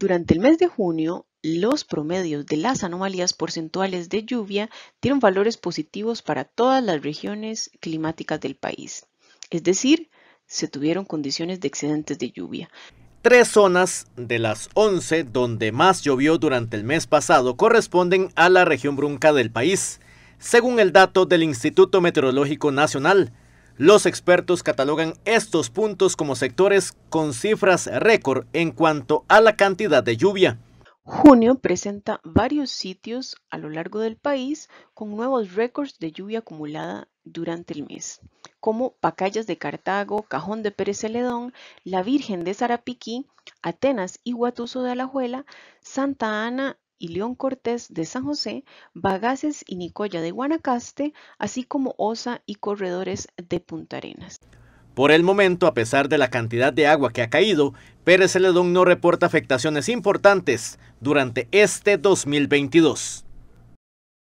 Durante el mes de junio, los promedios de las anomalías porcentuales de lluvia tienen valores positivos para todas las regiones climáticas del país. Es decir, se tuvieron condiciones de excedentes de lluvia. Tres zonas de las 11 donde más llovió durante el mes pasado corresponden a la región brunca del país, según el dato del Instituto Meteorológico Nacional. Los expertos catalogan estos puntos como sectores con cifras récord en cuanto a la cantidad de lluvia. Junio presenta varios sitios a lo largo del país con nuevos récords de lluvia acumulada durante el mes, como Pacayas de Cartago, Cajón de Pérez Celedón, La Virgen de Sarapiquí, Atenas y Guatuso de Alajuela, Santa Ana y León Cortés de San José, Bagaces y Nicoya de Guanacaste, así como Osa y Corredores de Punta Arenas. Por el momento, a pesar de la cantidad de agua que ha caído, Pérez Celedón no reporta afectaciones importantes durante este 2022.